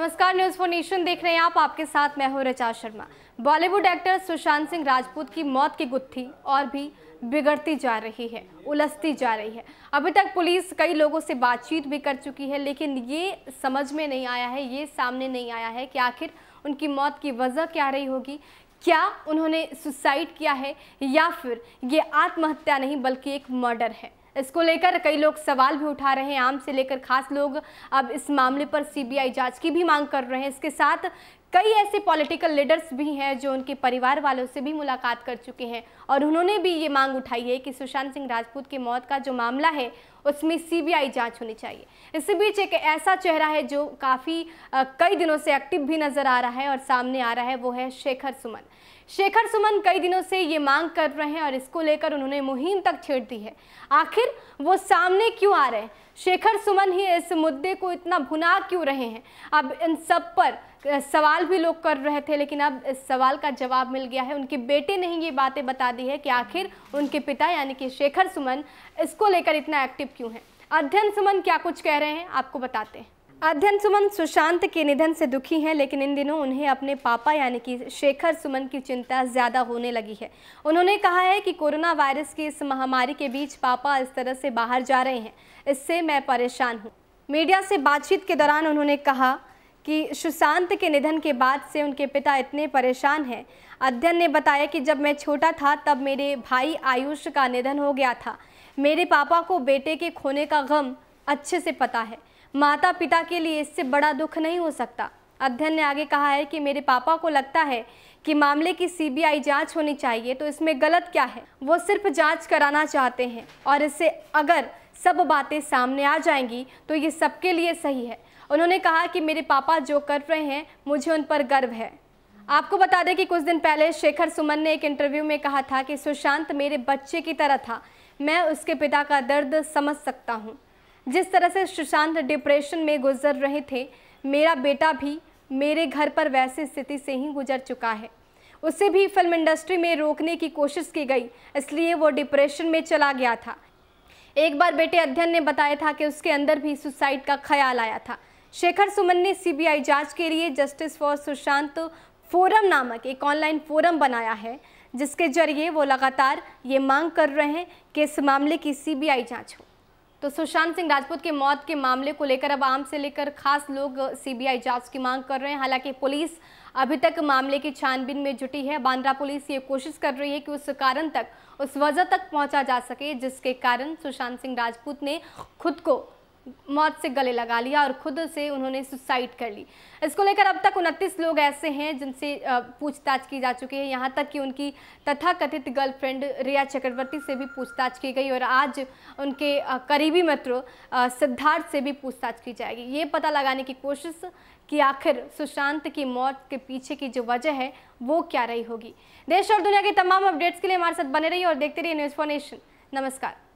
नमस्कार news for nation देख रहे हैं आप आपके साथ मैं हूं रचा शर्मा बॉलीवुड एक्टर सुशांत सिंह राजपूत की मौत की गुत्थी और भी बिगड़ती जा रही है उलझती जा रही है अभी तक पुलिस कई लोगों से बातचीत भी कर चुकी है लेकिन ये समझ में नहीं आया है ये सामने नहीं आया है कि आखिर उनकी मौत की वजह क्या रही होगी क्या उन्होंने सुसाइड किया है या फिर ये आत्महत्या नहीं बल्कि एक मर्डर है इसको लेकर कई लोग सवाल भी उठा रहे हैं आम से लेकर खास लोग अब इस मामले पर सीबीआई जांच की भी मांग कर रहे हैं इसके साथ कई ऐसे पॉलिटिकल लीडर्स भी हैं जो उनके परिवार वालों से भी मुलाकात कर चुके हैं और उन्होंने भी ये मांग उठाई है कि सुशांत सिंह राजपूत की मौत का जो मामला है उसमें सीबीआई जांच होनी चाहिए इसी बीच एक ऐसा चेहरा है जो काफ़ी कई दिनों से एक्टिव भी नज़र आ रहा है और सामने आ रहा है वो है शेखर सुमन शेखर सुमन कई दिनों से ये मांग कर रहे हैं और इसको लेकर उन्होंने मुहिम तक छेड़ दी है आखिर वो सामने क्यों आ रहे हैं शेखर सुमन ही इस मुद्दे को इतना भुना क्यों रहे हैं अब इन सब पर सवाल भी लोग कर रहे थे लेकिन अब इस सवाल का जवाब मिल गया है उनके बेटे ने ही ये बातें बता दी है कि आखिर उनके पिता यानी कि शेखर सुमन इसको लेकर इतना एक्टिव एक्टिव क्यों हैं अध्ययन सुमन क्या कुछ कह रहे हैं आपको बताते हैं अध्ययन सुमन सुशांत के निधन से दुखी हैं लेकिन इन दिनों उन्हें अपने पापा यानी कि शेखर सुमन की चिंता ज़्यादा होने लगी है उन्होंने कहा है कि कोरोना वायरस की इस महामारी के बीच पापा इस तरह से बाहर जा रहे हैं इससे मैं परेशान हूँ मीडिया से बातचीत के दौरान उन्होंने कहा कि सुशांत के निधन के बाद से उनके पिता इतने परेशान हैं अध्ययन ने बताया कि जब मैं छोटा था तब मेरे भाई आयुष का निधन हो गया था मेरे पापा को बेटे के खोने का गम अच्छे से पता है माता पिता के लिए इससे बड़ा दुख नहीं हो सकता अध्ययन ने आगे कहा है कि मेरे पापा को लगता है कि मामले की सीबीआई जांच होनी चाहिए तो इसमें गलत क्या है वो सिर्फ जांच कराना चाहते हैं और इससे अगर सब बातें सामने आ जाएंगी तो ये सबके लिए सही है उन्होंने कहा कि मेरे पापा जो कर रहे हैं मुझे उन पर गर्व है आपको बता दें कि कुछ दिन पहले शेखर सुमन ने एक इंटरव्यू में कहा था कि सुशांत मेरे बच्चे की तरह था मैं उसके पिता का दर्द समझ सकता हूँ जिस तरह से सुशांत डिप्रेशन में गुजर रहे थे मेरा बेटा भी मेरे घर पर वैसी स्थिति से ही गुजर चुका है उसे भी फिल्म इंडस्ट्री में रोकने की कोशिश की गई इसलिए वो डिप्रेशन में चला गया था एक बार बेटे अध्ययन ने बताया था कि उसके अंदर भी सुसाइड का ख्याल आया था शेखर सुमन ने सीबीआई जांच के लिए जस्टिस फॉर सुशांत फोरम नामक एक ऑनलाइन फोरम बनाया है जिसके जरिए वो लगातार ये मांग कर रहे हैं कि इस मामले की सीबीआई जांच हो तो सुशांत सिंह राजपूत के मौत के मामले को लेकर अब आम से लेकर खास लोग सीबीआई जांच की मांग कर रहे हैं हालांकि पुलिस अभी तक मामले की छानबीन में जुटी है बांद्रा पुलिस ये कोशिश कर रही है कि उस कारण तक उस वजह तक पहुंचा जा सके जिसके कारण सुशांत सिंह राजपूत ने खुद को मौत से गले लगा लिया और खुद से उन्होंने सुसाइड कर ली इसको लेकर अब तक उनतीस लोग ऐसे हैं जिनसे पूछताछ की जा चुकी है यहाँ तक कि उनकी तथाकथित गर्लफ्रेंड रिया चक्रवर्ती से भी पूछताछ की गई और आज उनके करीबी मित्र सिद्धार्थ से भी पूछताछ की जाएगी ये पता लगाने की कोशिश कि आखिर सुशांत की मौत के पीछे की जो वजह है वो क्या रही होगी देश और दुनिया के तमाम अपडेट्स के लिए हमारे साथ बने रही और देखते रहिए न्यूज़ फॉर नेशन नमस्कार